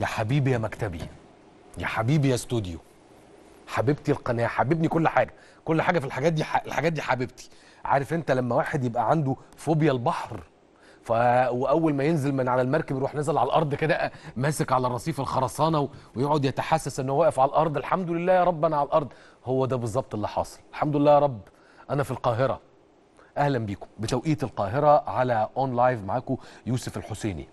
يا حبيبي يا مكتبي يا حبيبي يا استوديو حبيبتي القناه حبيبني كل حاجه كل حاجه في الحاجات دي ح... الحاجات دي حبيبتي عارف انت لما واحد يبقى عنده فوبيا البحر ف... واول ما ينزل من على المركب يروح نزل على الارض كده ماسك على الرصيف الخرسانه و... ويقعد يتحسس ان هو واقف على الارض الحمد لله يا رب انا على الارض هو ده بالظبط اللي حاصل الحمد لله يا رب انا في القاهره اهلا بيكم بتوقيت القاهره على اون لايف معاكم يوسف الحسيني